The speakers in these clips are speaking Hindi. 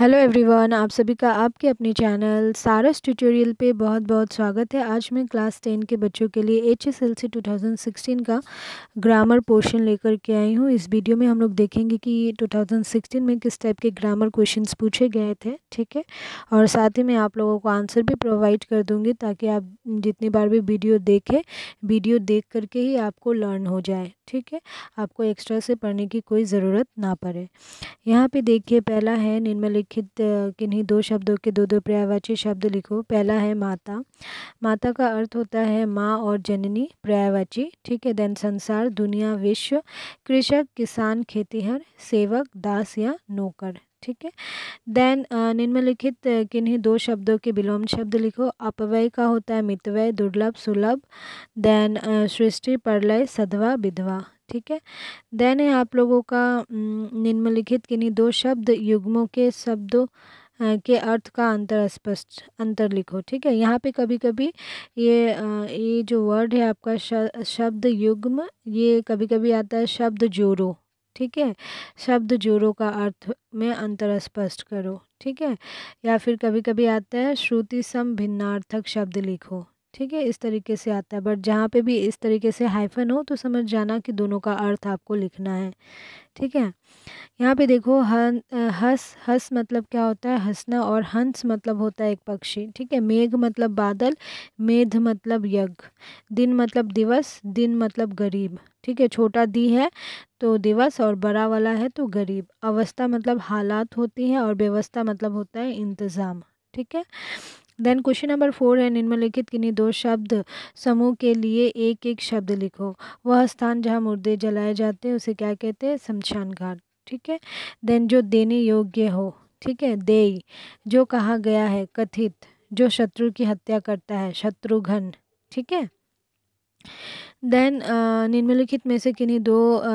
हेलो एवरीवन आप सभी का आपके अपने चैनल सारस ट्यूटोरियल पे बहुत बहुत स्वागत है आज मैं क्लास टेन के बच्चों के लिए H S L C two thousand sixteen का ग्रामर पोर्शन लेकर के आई हूँ इस वीडियो में हम लोग देखेंगे कि टू थाउजेंड सिक्सटीन में किस टाइप के ग्रामर क्वेश्चंस पूछे गए थे ठीक है और साथ ही मैं आप लोगों को आंसर भी प्रोवाइड कर दूँगी ताकि आप जितनी बार भी वीडियो देखें वीडियो देख करके ही आपको लर्न हो जाए ठीक है आपको एक्स्ट्रा से पढ़ने की कोई ज़रूरत ना पड़े यहाँ पर देखिए पहला है निर्मल निम्नलिखित किन्हीं दो शब्दों के दो दो पर्यायवाची शब्द लिखो पहला है माता माता का अर्थ होता है माँ और जननी पर्यायवाची ठीक है देन संसार दुनिया विश्व कृषक किसान खेतीहर सेवक दास या नौकर ठीक है देन निम्नलिखित किन्हीं दो शब्दों के विलोम शब्द लिखो अपव्यय का होता है मितव्यय दुर्लभ सुलभ देन सृष्टि परलय सधवा विधवा ठीक है देन है आप लोगों का निम्नलिखित किन्हीं दो शब्द युग्मों के शब्दों के अर्थ का अंतर स्पष्ट अंतर लिखो ठीक है यहाँ पे कभी कभी ये ये जो वर्ड है आपका शब्द युग्म ये कभी कभी आता है शब्द जोरो ठीक है शब्द जोरो का अर्थ में अंतर स्पष्ट करो ठीक है या फिर कभी कभी आता है श्रुति सम भिन्नार्थक शब्द लिखो ठीक है इस तरीके से आता है बट जहाँ पे भी इस तरीके से हाइफन हो तो समझ जाना कि दोनों का अर्थ आपको लिखना है ठीक है यहाँ पे देखो हन हंस हंस मतलब क्या होता है हंसना और हंस मतलब होता है एक पक्षी ठीक है मेघ मतलब बादल मेध मतलब यज्ञ दिन मतलब दिवस दिन मतलब गरीब ठीक है छोटा दी है तो दिवस और बड़ा वाला है तो गरीब अवस्था मतलब हालात होती है और व्यवस्था मतलब होता है इंतज़ाम ठीक है देन क्वेश्चन नंबर फोर है निम्नलिखित किन्हीं दो शब्द समूह के लिए एक एक शब्द लिखो वह स्थान जहाँ मुर्दे जलाए जाते हैं उसे क्या कहते हैं शमशान घाट ठीक है देन जो देने योग्य हो ठीक है देई जो कहा गया है कथित जो शत्रु की हत्या करता है शत्रुघ्न ठीक है देन निम्नलिखित में से किन्हीं दो आ,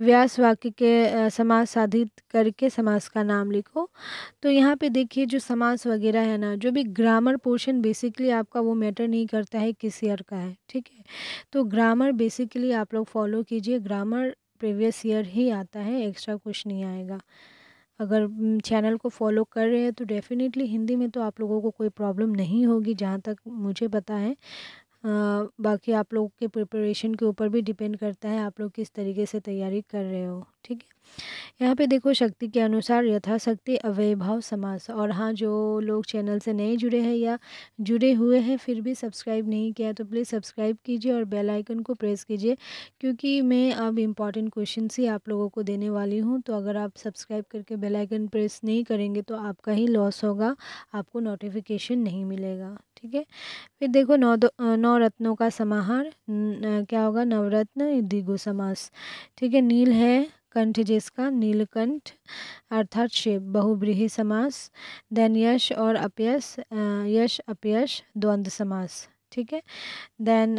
व्यास वाक्य के समास साधित करके समास का नाम लिखो तो यहाँ पे देखिए जो समास वगैरह है ना जो भी ग्रामर पोर्शन बेसिकली आपका वो मैटर नहीं करता है किस ईयर का है ठीक है तो ग्रामर बेसिकली आप लोग फॉलो कीजिए ग्रामर प्रीवियस ईयर ही आता है एक्स्ट्रा कुछ नहीं आएगा अगर चैनल को फॉलो कर रहे हैं तो डेफ़िनेटली हिंदी में तो आप लोगों को कोई प्रॉब्लम नहीं होगी जहाँ तक मुझे पता है बाकी आप लोग के प्रिपरेशन के ऊपर भी डिपेंड करता है आप लोग किस तरीके से तैयारी कर रहे हो ठीक है यहाँ पे देखो शक्ति के अनुसार यथाशक्ति अवयभाव समास और हाँ जो लोग चैनल से नए जुड़े हैं या जुड़े हुए हैं फिर भी सब्सक्राइब नहीं किया तो प्लीज़ सब्सक्राइब कीजिए और बेल आइकन को प्रेस कीजिए क्योंकि मैं अब इम्पॉर्टेंट क्वेश्चन ही आप लोगों को देने वाली हूँ तो अगर आप सब्सक्राइब करके बेलाइकन प्रेस नहीं करेंगे तो आपका ही लॉस होगा आपको नोटिफिकेशन नहीं मिलेगा ठीक है फिर देखो नौ नौ रत्नों का समाहार क्या होगा नवरत्न दिगु समास ठीक है नील है कंठ जिसका नीलकंठ अर्थात शिव बहुब्रीही समास देन यश और अपयश यश अपयश द्वंद्व समास ठीक है देन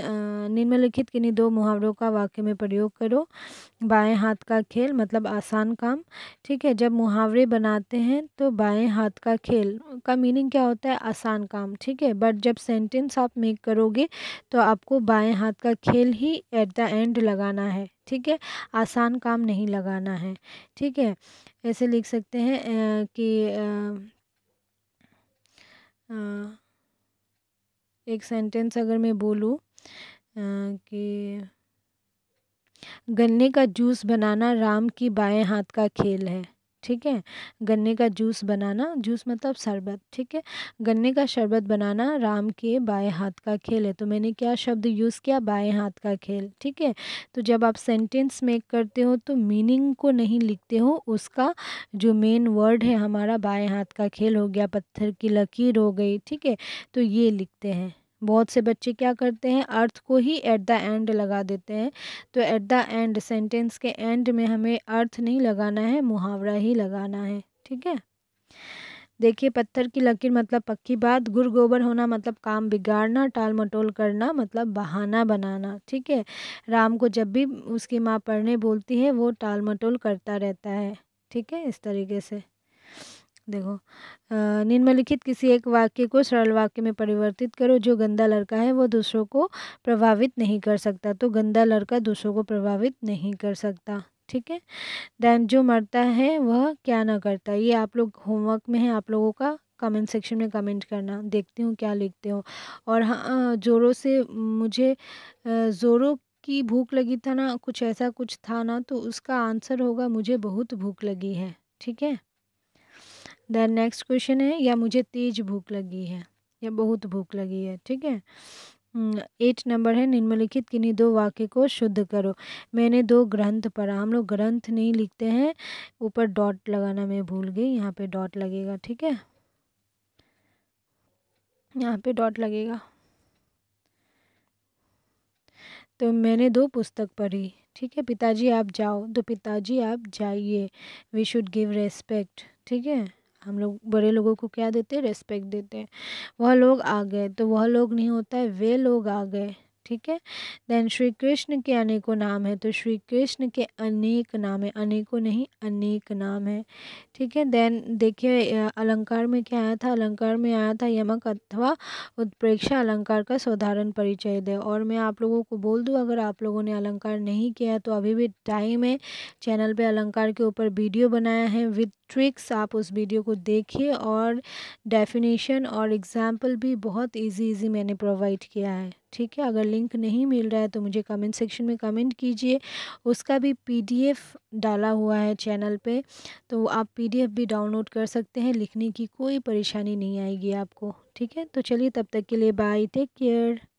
निम्नलिखित किन्हीं दो मुहावरों का वाक्य में प्रयोग करो बाएं हाथ का खेल मतलब आसान काम ठीक है जब मुहावरे बनाते हैं तो बाएं हाथ का खेल का मीनिंग क्या होता है आसान काम ठीक है बट जब सेंटेंस आप मेक करोगे तो आपको बाएं हाथ का खेल ही एट द एंड लगाना है ठीक है आसान काम नहीं लगाना है ठीक है ऐसे लिख सकते हैं कि आ, आ, एक सेंटेंस अगर मैं बोलूँ कि गन्ने का जूस बनाना राम की बाएं हाथ का खेल है ठीक है गन्ने का जूस बनाना जूस मतलब शरबत ठीक है गन्ने का शरबत बनाना राम के बाएं हाथ का खेल है तो मैंने क्या शब्द यूज़ किया बाएं हाथ का खेल ठीक है तो जब आप सेंटेंस मेक करते हो तो मीनिंग को नहीं लिखते हो उसका जो मेन वर्ड है हमारा बाएं हाथ का खेल हो गया पत्थर की लकीर हो गई ठीक है तो ये लिखते हैं बहुत से बच्चे क्या करते हैं अर्थ को ही एट द एंड लगा देते हैं तो एट द एंड सेंटेंस के एंड में हमें अर्थ नहीं लगाना है मुहावरा ही लगाना है ठीक है देखिए पत्थर की लकीर मतलब पक्की बात गुड़ गोबर होना मतलब काम बिगाड़ना टाल मटोल करना मतलब बहाना बनाना ठीक है राम को जब भी उसकी माँ पढ़ने बोलती है वो टाल मटोल करता रहता है ठीक है इस तरीके से देखो निम्नलिखित किसी एक वाक्य को सरल वाक्य में परिवर्तित करो जो गंदा लड़का है वो दूसरों को प्रभावित नहीं कर सकता तो गंदा लड़का दूसरों को प्रभावित नहीं कर सकता ठीक है देन जो मरता है वह क्या ना करता ये आप लोग होमवर्क में है आप लोगों का कमेंट सेक्शन में कमेंट करना देखती हूँ क्या लिखते हो और हाँ जोरों से मुझे जोरों की भूख लगी था ना कुछ ऐसा कुछ था ना तो उसका आंसर होगा मुझे बहुत भूख लगी है ठीक है देन नेक्स्ट क्वेश्चन है या मुझे तेज भूख लगी है या बहुत भूख लगी है ठीक है एट नंबर है निम्नलिखित किन्हीं दो वाक्य को शुद्ध करो मैंने दो ग्रंथ पढ़ा हम लोग ग्रंथ नहीं लिखते हैं ऊपर डॉट लगाना मैं भूल गई यहाँ पे डॉट लगेगा ठीक है यहाँ पे डॉट लगेगा तो मैंने दो पुस्तक पढ़ी ठीक है पिताजी आप जाओ तो पिताजी आप जाइए वी शुड गिव रेस्पेक्ट ठीक है हम लोग बड़े लोगों को क्या देते हैं रेस्पेक्ट देते हैं वह लोग आ गए तो वह लोग नहीं होता है वे लोग आ गए ठीक है देन श्री कृष्ण के अनेकों नाम है तो श्री कृष्ण के अनेक नाम है अनेकों नहीं अनेक नाम है ठीक है देन देखिए अलंकार में क्या आया था अलंकार में आया था यमक अथवा उत्प्रेक्षा अलंकार का साधारण परिचय दे और मैं आप लोगों को बोल दूँ अगर आप लोगों ने अलंकार नहीं किया तो अभी भी टाइम है चैनल पर अलंकार के ऊपर वीडियो बनाया है विथ ट्रिक्स आप उस वीडियो को देखिए और डेफिनेशन और एग्ज़ाम्पल भी बहुत इजी इजी मैंने प्रोवाइड किया है ठीक है अगर लिंक नहीं मिल रहा है तो मुझे कमेंट सेक्शन में कमेंट कीजिए उसका भी पीडीएफ डाला हुआ है चैनल पे तो आप पीडीएफ भी डाउनलोड कर सकते हैं लिखने की कोई परेशानी नहीं आएगी आपको ठीक है तो चलिए तब तक के लिए बाय टेक केयर